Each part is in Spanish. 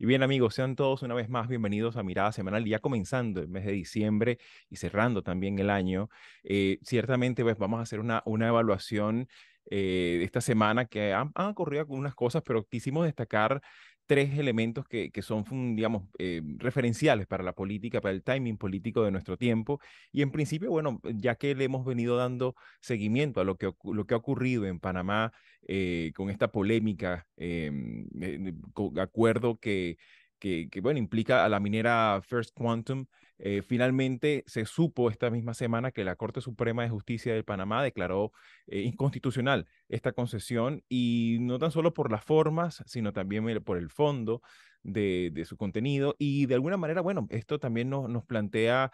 Y bien amigos, sean todos una vez más bienvenidos a Mirada Semanal, ya comenzando el mes de diciembre y cerrando también el año. Eh, ciertamente pues, vamos a hacer una, una evaluación eh, de esta semana que han, ocurrido algunas cosas, pero quisimos destacar tres elementos que, que son, digamos, eh, referenciales para la política, para el timing político de nuestro tiempo. Y en principio, bueno, ya que le hemos venido dando seguimiento a lo que, lo que ha ocurrido en Panamá eh, con esta polémica, em, acuerdo que, que, que, bueno, implica a la minera First Quantum eh, finalmente se supo esta misma semana que la Corte Suprema de Justicia de Panamá declaró eh, inconstitucional esta concesión y no tan solo por las formas, sino también eh, por el fondo de, su contenido y de alguna manera, bueno, esto también nos plantea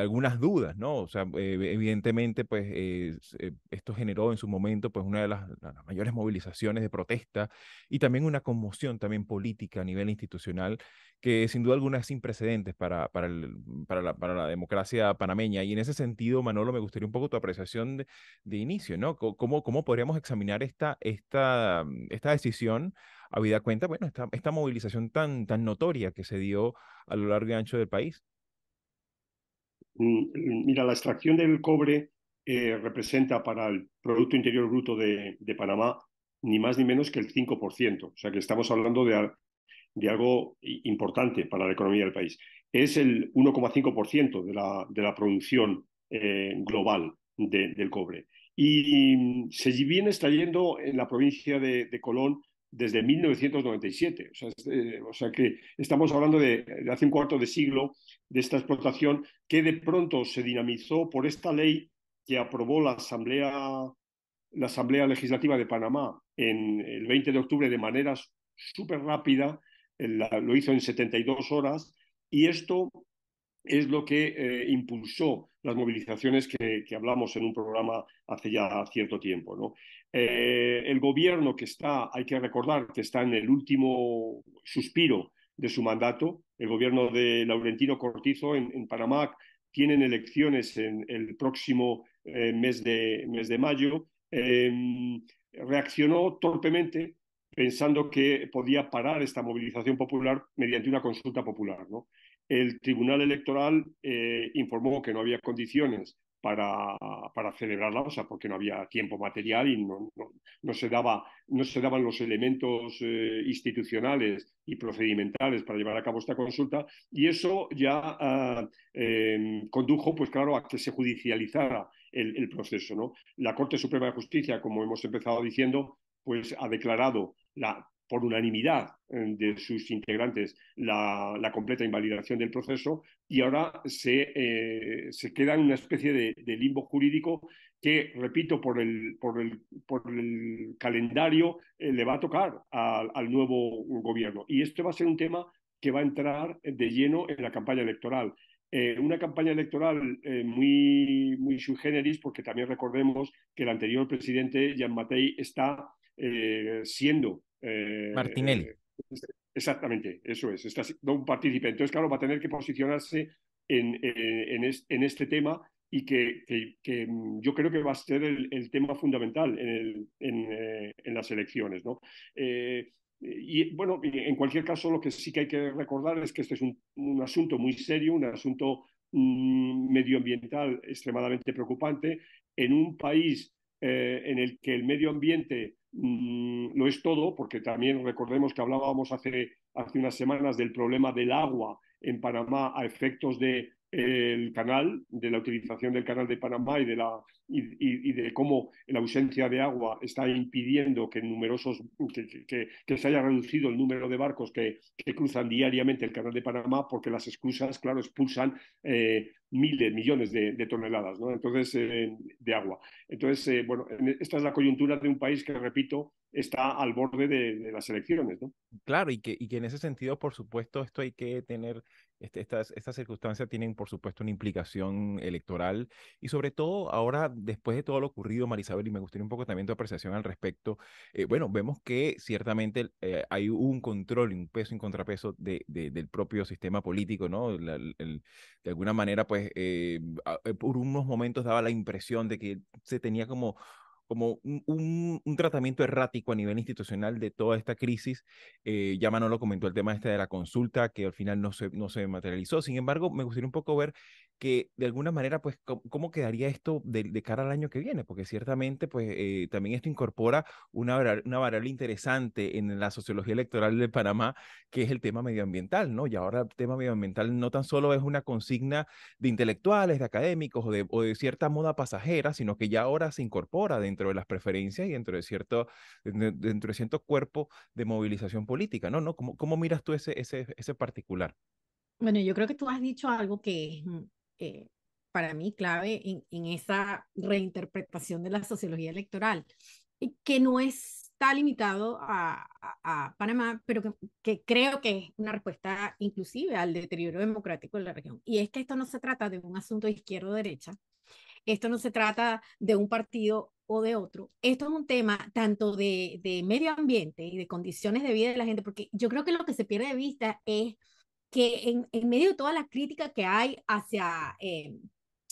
algunas dudas, ¿no? O sea, evidentemente, pues esto generó en su momento pues una de las, mayores movilizaciones de protesta y también una conmoción también política a nivel institucional que sin duda alguna es sin precedentes para, para, para, la, para, la, democracia panameña. Y en ese sentido, Manolo, me gustaría un poco tu apreciación de, inicio, ¿no? ¿Cómo, ¿Cómo podríamos examinar esta, esta, esta decisión? cuenta, bueno, esta, esta movilización tan, tan notoria que se dio a lo largo y ancho del país. Mm, mm, mira, la extracción del cobre eh, representa para el Producto Interior Bruto de, de Panamá ni más ni menos que el 5%. O sea que estamos hablando de, de algo importante para la economía del país. Es el 1,5% de la, de la producción eh, global del cobre. Y mm, se viene extrayendo en la provincia de, Colón desde 1997. Eh, o sea, que estamos hablando de, hace un cuarto de siglo de esta explotación que de pronto se dinamizó por esta ley que aprobó la Asamblea, la Asamblea Legislativa de Panamá en el 20 de octubre de manera súper rápida lo hizo en 72 horas y esto es lo que eh, impulsó las movilizaciones que, hablamos en un programa hace ya cierto tiempo. ¿no? Eh, el gobierno que está, hay que recordar que está en el último suspiro de su mandato, el gobierno de Laurentino Cortizo en, Panamá, tienen elecciones en el próximo eh, mes, de, mes de mayo, em, reaccionó torpemente pensando que podía parar esta movilización popular mediante una consulta popular. ¿no? El Tribunal Electoral eh, informó que no había condiciones para, para, celebrarla, o sea, porque no había tiempo material y no, no, se, daba, no se daban los elementos eh, institucionales y procedimentales para llevar a cabo esta consulta, y eso ya ah, em, condujo, pues claro, a que se judicializara el, el, proceso. ¿no? La Corte Suprema de Justicia, como hemos empezado diciendo, pues ha declarado la, por unanimidad eh, de sus integrantes la, completa invalidación del proceso y ahora se, eh, queda en una especie de, limbo jurídico que, repito, por el, por el, calendario eh, le va a tocar al nuevo gobierno. Y esto va a ser un tema que va a entrar de lleno en la campaña electoral. una campaña electoral muy, muy sui porque también recordemos que el anterior presidente, Jean Matei, está eh, siendo... Eh, Martinelli. Exactamente, eso es, está siendo un partícipe. Entonces, claro, va a tener que posicionarse en, eh, en, este tema y que, que, mm, yo creo que va a ser el, tema fundamental en, eh, en, las elecciones. ¿no? y bueno, en cualquier caso, lo que sí que hay que recordar es que este es un, asunto muy serio, un asunto mm, medioambiental extremadamente preocupante en un país en el que el medio ambiente Mm, no es todo, porque también recordemos que hablábamos hace, hace unas semanas del problema del agua en Panamá a efectos de canal, de la utilización del canal de Panamá y de, la, y, de cómo la ausencia de agua está impidiendo que, numerosos, que, se haya reducido el número de barcos que, cruzan diariamente el canal de Panamá, porque las excusas, claro, expulsan eh, miles, millones de, toneladas ¿no? Entonces, eh, de agua. Entonces, eh, bueno, e, esta es la coyuntura de un país que, repito, está al borde de, las elecciones. ¿no? Claro, y que, y que en ese sentido, por supuesto, esto hay que tener, este, estas, estas circunstancias tienen, por supuesto, una implicación electoral y sobre todo ahora, después de todo lo ocurrido, Marisabel, y me gustaría un poco también tu apreciación al respecto, eh, bueno, vemos que ciertamente hay un control, un peso y un contrapeso del propio sistema político, ¿no? de alguna manera, pues pues, eh, eh, por unos momentos daba la impresión de que se tenía como como un, tratamiento errático a nivel institucional de toda esta crisis. Eh, ya Manolo comentó el tema este de la consulta, que al final no se, no se materializó. Sin embargo, me gustaría un poco ver que de alguna manera, pues, ¿cómo, quedaría esto de, cara al año que viene? Porque ciertamente, pues, eh, también esto incorpora una, una variable interesante en la sociología electoral de Panamá, que es el tema medioambiental, ¿no? Y ahora el tema medioambiental no tan solo es una consigna de intelectuales, de académicos o de, cierta moda pasajera, sino que ya ahora se incorpora dentro de las preferencias y dentro de cierto, dentro de cuerpo de movilización política, ¿no? ¿No? ¿Cómo, cómo miras tú ese, ese, ese particular? Bueno, yo creo que tú has dicho algo que mm, eh, para mí clave en, esa reinterpretación de la sociología electoral, que no está limitado a, Panamá, pero que, que, creo que es una respuesta inclusive al deterioro democrático de la región. Y es que esto no se trata de un asunto izquierdo-derecha, esto no se trata de un partido o de otro. Esto es un tema tanto de, de medio ambiente y de condiciones de vida de la gente, porque yo creo que lo que se pierde de vista es que en, medio de toda la crítica que hay hacia eh,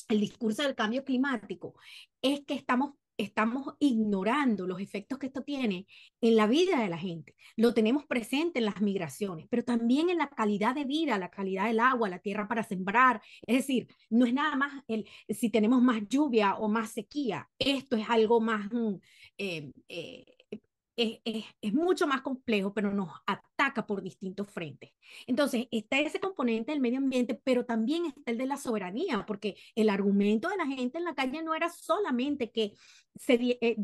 el discurso del cambio climático, es que estamos estamos ignorando los efectos que esto tiene en la vida de la gente. Lo tenemos presente en las migraciones, pero también en la calidad de vida, la calidad del agua, la tierra para sembrar. Es decir, no es nada más el, si tenemos más lluvia o más sequía. Esto es algo más mm, eh, eh, es, es, mucho más complejo, pero nos ataca por distintos frentes. Entonces, está ese componente del medio ambiente, pero también está el de la soberanía, porque el argumento de la gente en la calle no era solamente que se, eh,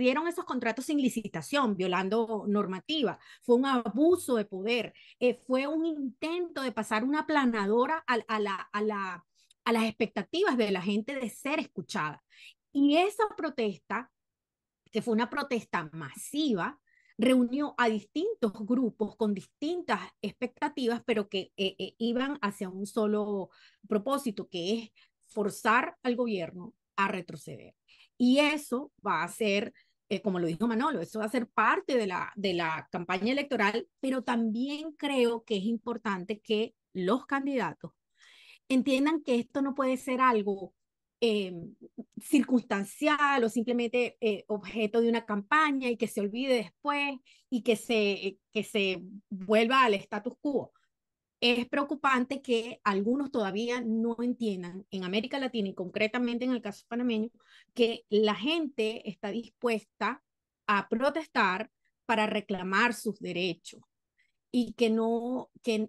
dieron esos contratos sin licitación, violando normativa, fue un abuso de poder, eh, fue un intento de pasar una planadora a, a las expectativas de la gente de ser escuchada. Y esa protesta que fue una protesta masiva, reunió a distintos grupos con distintas expectativas, pero que eh, eh, iban hacia un solo propósito, que es forzar al gobierno a retroceder. Y eso va a ser, eh, como lo dijo Manolo, eso va a ser parte de la, de la campaña electoral, pero también creo que es importante que los candidatos entiendan que esto no puede ser algo Em, circunstancial o simplemente eh, objeto de una campaña y que se olvide después y que se, que se vuelva al status quo. Es preocupante que algunos todavía no entiendan en América Latina y concretamente en el caso panameño que la gente está dispuesta a protestar para reclamar sus derechos y que no, que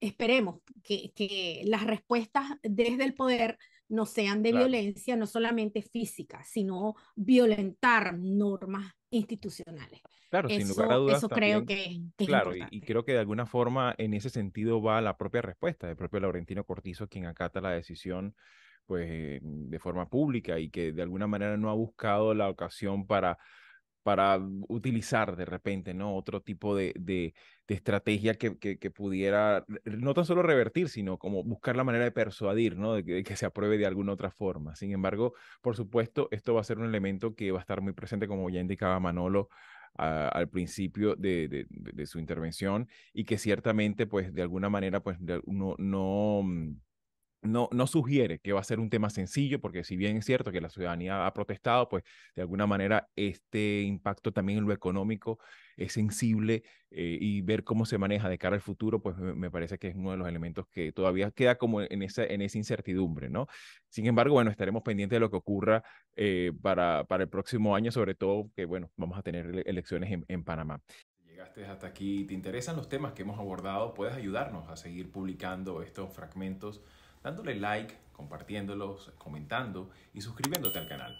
esperemos que, que las respuestas desde el poder no sean de violencia, no solamente física, sino violentar normas institucionales. Claro, sin lugar a dudas. Eso creo que, Claro, y, creo que de alguna forma en ese sentido va la propia respuesta del propio Laurentino Cortizo, quien acata la decisión pues de forma pública y que de alguna manera no ha buscado la ocasión para para utilizar de repente, ¿no? Otro tipo de, estrategia que, que, pudiera no tan solo revertir, sino como buscar la manera de persuadir, ¿no? De que, se apruebe de alguna otra forma. Sin embargo, por supuesto, esto va a ser un elemento que va a estar muy presente, como ya indicaba Manolo al principio de, su intervención, y que ciertamente, pues, de alguna manera, pues, no mm, no, no sugiere que va a ser un tema sencillo, porque si bien es cierto que la ciudadanía ha protestado, pues de alguna manera este impacto también en lo económico es sensible eh, y ver cómo se maneja de cara al futuro, pues me, parece que es uno de los elementos que todavía queda como en esa, en esa incertidumbre, ¿no? Sin embargo, bueno, estaremos pendientes de lo que ocurra eh, para, para el próximo año, sobre todo que, bueno, vamos a tener elecciones en, en Panamá llegaste hasta aquí te interesan los temas que hemos abordado, puedes ayudarnos a seguir publicando estos fragmentos dándole like, compartiéndolos, comentando y suscribiéndote al canal.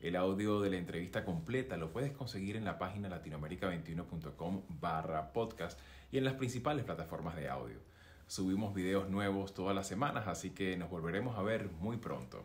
El audio de la entrevista completa lo puedes conseguir en la página latinoamerica21.com barra podcast y en las principales plataformas de audio. Subimos videos nuevos todas las semanas, así que nos volveremos a ver muy pronto.